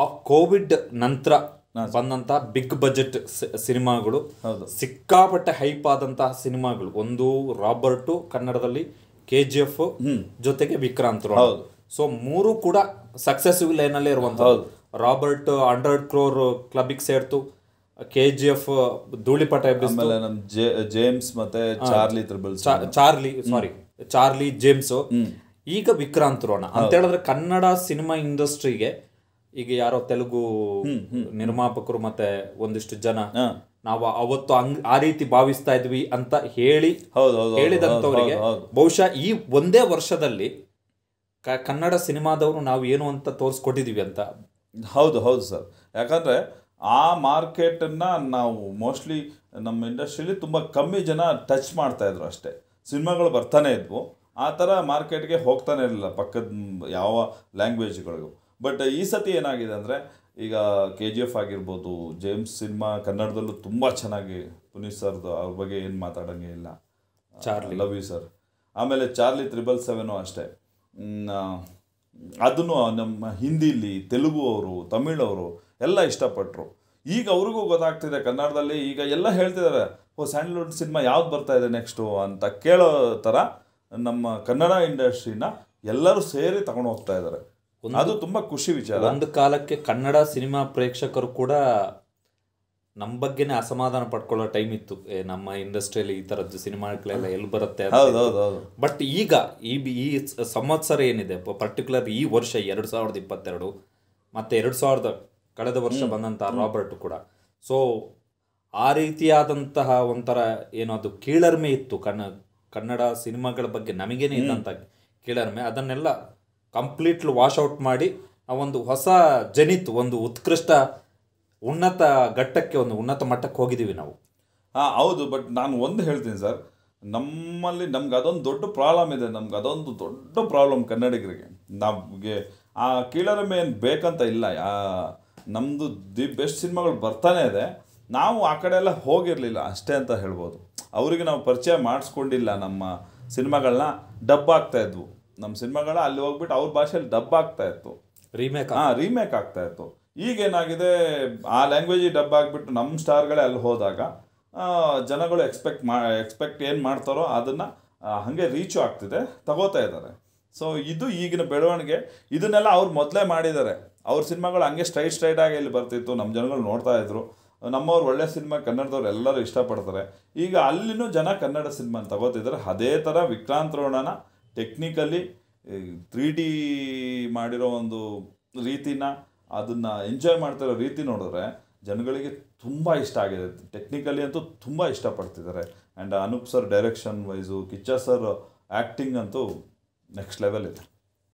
ಆ ಕೋವಿಡ್ ನಂತರ ಬಂದಂತಹ ಬಿಗ್ ಬಜೆಟ್ ಸಿನಿಮಾಗಳು ಸಿಕ್ಕಾಪಟ್ಟೆ ಹೈಪ್ ಆದಂತಹ ಸಿನಿಮಾಗಳು ಒಂದು ರಾಬರ್ಟು ಕನ್ನಡದಲ್ಲಿ ಕೆ ಜಿ ಎಫ್ ಜೊತೆಗೆ ವಿಕ್ರಾಂತ್ ಸೊ ಮೂರು ಕೂಡ ಲೈನ್ ಅಲ್ಲೇ ಇರುವಂತಹ ರಾಬರ್ಟ್ ಹಂಡ್ರೆಡ್ ಕ್ರೋರ್ ಕ್ಲಬ್ಗೆ ಸೇರ್ತು ಕೆ ಜಿ ಎಫ್ ಧೂಳಿಪಟ ಜೇಮ್ಸ್ ಮತ್ತೆ Charlie Charlie sorry Charlie James ಈಗ ವಿಕ್ರಾಂತ್ ರೋಣ ಅಂತ ಹೇಳಿದ್ರೆ ಕನ್ನಡ ಸಿನಿಮಾ ಇಂಡಸ್ಟ್ರಿಗೆ ಈಗ ಯಾರೋ ತೆಲುಗು ನಿರ್ಮಾಪಕರು ಮತ್ತೆ ಒಂದಿಷ್ಟು ಜನ ನಾವು ಅವತ್ತು ಹಂಗ್ ಆ ರೀತಿ ಭಾವಿಸ್ತಾ ಇದ್ವಿ ಅಂತ ಹೇಳಿ ಹೇಳಿದಂತವರಿಗೆ ಬಹುಶಃ ಈ ಒಂದೇ ವರ್ಷದಲ್ಲಿ ಕನ್ನಡ ಸಿನಿಮಾದವರು ನಾವು ಏನು ಅಂತ ತೋರಿಸ್ಕೊಟ್ಟಿದೀವಿ ಅಂತ ಹೌದು ಹೌದು ಸರ್ ಯಾಕಂದ್ರೆ ಆ ಮಾರ್ಕೆಟನ್ನು ನಾವು ಮೋಸ್ಟ್ಲಿ ನಮ್ಮ ಇಂಡಸ್ಟ್ರಿಲಿ ತುಂಬ ಕಮ್ಮಿ ಜನ ಟಚ್ ಮಾಡ್ತಾ ಇದ್ರು ಅಷ್ಟೇ ಸಿನಿಮಾಗಳು ಬರ್ತಾನೆ ಇದ್ವು ಆ ಥರ ಮಾರ್ಕೆಟ್ಗೆ ಹೋಗ್ತಾನೆ ಇರಲಿಲ್ಲ ಪಕ್ಕದ ಯಾವ ಲ್ಯಾಂಗ್ವೇಜ್ಗಳಿಗೂ ಬಟ್ ಈ ಸತಿ ಏನಾಗಿದೆ ಅಂದರೆ ಈಗ ಕೆ ಜಿ ಎಫ್ ಆಗಿರ್ಬೋದು ಜೇಮ್ಸ್ ಸಿನಿಮಾ ಕನ್ನಡದಲ್ಲೂ ತುಂಬ ಚೆನ್ನಾಗಿ ಪುನೀತ್ ಸರ್ದು ಅವ್ರ ಬಗ್ಗೆ ಏನು ಮಾತಾಡೋಂಗೆ ಇಲ್ಲ ಚಾರ್ಲಿ ಲವ್ ಯು ಸರ್ ಆಮೇಲೆ ಚಾರ್ಲಿ ತ್ರಿಬಲ್ ಸೆವೆನು ಅಷ್ಟೇ ಅದನ್ನು ನಮ್ಮ ಹಿಂದಿಲಿ ತೆಲುಗು ಅವರು ತಮಿಳವರು ಎಲ್ಲ ಇಷ್ಟಪಟ್ಟರು ಈಗ ಅವ್ರಿಗೂ ಗೊತ್ತಾಗ್ತಿದೆ ಕನ್ನಡದಲ್ಲಿ ಈಗ ಎಲ್ಲ ಹೇಳ್ತಿದ್ದಾರೆ ಓ ಸ್ಯಾಂಡಲ್ವುಡ್ ಸಿನಿಮಾ ಯಾವ್ದು ಬರ್ತಾ ಇದೆ ನೆಕ್ಸ್ಟು ಅಂತ ಕೇಳೋ ಥರ ನಮ್ಮ ಕನ್ನಡ ಇಂಡಸ್ಟ್ರಿನ ಎಲ್ಲರೂ ಸೇರಿ ತಗೊಂಡು ಹೋಗ್ತಾ ಇದ್ದಾರೆ ಅದು ತುಂಬಾ ಖುಷಿ ವಿಚಾರ ಒಂದು ಕಾಲಕ್ಕೆ ಕನ್ನಡ ಸಿನಿಮಾ ಪ್ರೇಕ್ಷಕರು ಕೂಡ ನಮ್ಮ ಬಗ್ಗೆನೇ ಅಸಮಾಧಾನ ಪಡ್ಕೊಳ್ಳೋ ಟೈಮ್ ಇತ್ತು ನಮ್ಮ ಇಂಡಸ್ಟ್ರಿಯಲ್ಲಿ ಈ ಥರದ್ದು ಸಿನಿಮಾಗಳೆಲ್ಲ ಎಲ್ಲಿ ಬರುತ್ತೆ ಬಟ್ ಈಗ ಈ ಈ ಸಂವತ್ಸರ ಏನಿದೆ ಪರ್ಟಿಕ್ಯುಲರ್ ಈ ವರ್ಷ ಎರಡು ಸಾವಿರದ ಇಪ್ಪತ್ತೆರಡು ಮತ್ತು ಎರಡು ಸಾವಿರದ ಕಳೆದ ವರ್ಷ ಬಂದಂತಹ ರಾಬರ್ಟ್ ಕೂಡ ಸೊ ಆ ರೀತಿಯಾದಂತಹ ಒಂಥರ ಏನೋ ಅದು ಕೀಳರ್ಮೆ ಇತ್ತು ಕನ್ನ ಕನ್ನಡ ಸಿನಿಮಾಗಳ ಬಗ್ಗೆ ನಮಗೇನೆ ಇದ್ದಂಥ ಕೀಳರ್ಮೆ ಅದನ್ನೆಲ್ಲ ಕಂಪ್ಲೀಟ್ಲಿ ಔಟ್ ಮಾಡಿ ಆ ಒಂದು ಹೊಸ ಜನಿತ್ ಒಂದು ಉತ್ಕೃಷ್ಟ ಉನ್ನತ ಘಟ್ಟಕ್ಕೆ ಒಂದು ಉನ್ನತ ಮಟ್ಟಕ್ಕೆ ಹೋಗಿದ್ದೀವಿ ನಾವು ಹಾಂ ಹೌದು ಬಟ್ ನಾನು ಒಂದು ಹೇಳ್ತೀನಿ ಸರ್ ನಮ್ಮಲ್ಲಿ ನಮ್ಗೆ ಅದೊಂದು ದೊಡ್ಡ ಪ್ರಾಬ್ಲಮ್ ಇದೆ ನಮ್ಗೆ ಅದೊಂದು ದೊಡ್ಡ ಪ್ರಾಬ್ಲಮ್ ಕನ್ನಡಿಗರಿಗೆ ನಮಗೆ ಆ ಕೀಳರಿಮೆ ಏನು ಬೇಕಂತ ಇಲ್ಲ ನಮ್ಮದು ದಿ ಬೆಸ್ಟ್ ಸಿನಿಮಾಗಳು ಬರ್ತಾನೆ ಇದೆ ನಾವು ಆ ಕಡೆ ಎಲ್ಲ ಹೋಗಿರಲಿಲ್ಲ ಅಷ್ಟೇ ಅಂತ ಹೇಳ್ಬೋದು ಅವರಿಗೆ ನಾವು ಪರಿಚಯ ಮಾಡಿಸ್ಕೊಂಡಿಲ್ಲ ನಮ್ಮ ಸಿನಿಮಾಗಳನ್ನ ಆಗ್ತಾಯಿದ್ವು ನಮ್ಮ ಸಿನಿಮಾಗಳ ಅಲ್ಲಿ ಹೋಗ್ಬಿಟ್ಟು ಅವ್ರ ಭಾಷೆಯಲ್ಲಿ ಡಬ್ ಆಗ್ತಾ ಇತ್ತು ರೀಮೇಕ್ ಹಾಂ ರೀಮೇಕ್ ಆಗ್ತಾ ಇತ್ತು ಈಗೇನಾಗಿದೆ ಆ ಲ್ಯಾಂಗ್ವೇಜಿಗೆ ಡಬ್ ಆಗಿಬಿಟ್ಟು ನಮ್ಮ ಸ್ಟಾರ್ಗಳೇ ಅಲ್ಲಿ ಹೋದಾಗ ಜನಗಳು ಎಕ್ಸ್ಪೆಕ್ಟ್ ಮಾ ಎಕ್ಸ್ಪೆಕ್ಟ್ ಏನು ಮಾಡ್ತಾರೋ ಅದನ್ನು ಹಾಗೆ ರೀಚು ಆಗ್ತಿದೆ ತಗೋತಾ ಇದ್ದಾರೆ ಸೊ ಇದು ಈಗಿನ ಬೆಳವಣಿಗೆ ಇದನ್ನೆಲ್ಲ ಅವ್ರು ಮೊದಲೇ ಮಾಡಿದ್ದಾರೆ ಅವ್ರ ಸಿನಿಮಾಗಳು ಹಂಗೆ ಸ್ಟ್ರೈಟ್ ಸ್ಟ್ರೈಟಾಗಿ ಇಲ್ಲಿ ಬರ್ತಿತ್ತು ನಮ್ಮ ಜನಗಳು ನೋಡ್ತಾ ಇದ್ರು ನಮ್ಮವ್ರು ಒಳ್ಳೆ ಸಿನಿಮಾ ಕನ್ನಡದವ್ರು ಎಲ್ಲರೂ ಇಷ್ಟಪಡ್ತಾರೆ ಈಗ ಅಲ್ಲಿನೂ ಜನ ಕನ್ನಡ ಸಿನಿಮಾನ ತಗೋತಿದ್ದಾರೆ ಅದೇ ಥರ ವಿಕ್ರಾಂತ್ ರೋಣನ ಟೆಕ್ನಿಕಲಿ ತ್ರೀ ಡಿ ಮಾಡಿರೋ ಒಂದು ರೀತಿನ ಅದನ್ನು ಎಂಜಾಯ್ ಮಾಡ್ತಿರೋ ರೀತಿ ನೋಡಿದ್ರೆ ಜನಗಳಿಗೆ ತುಂಬ ಇಷ್ಟ ಆಗಿದೆ ಟೆಕ್ನಿಕಲಿ ಅಂತೂ ತುಂಬ ಇಷ್ಟಪಡ್ತಿದ್ದಾರೆ and Anoop sir direction wise Kichcha sir acting ಅಂತೂ ನೆಕ್ಸ್ಟ್ ಲೆವೆಲ್ ಇದೆ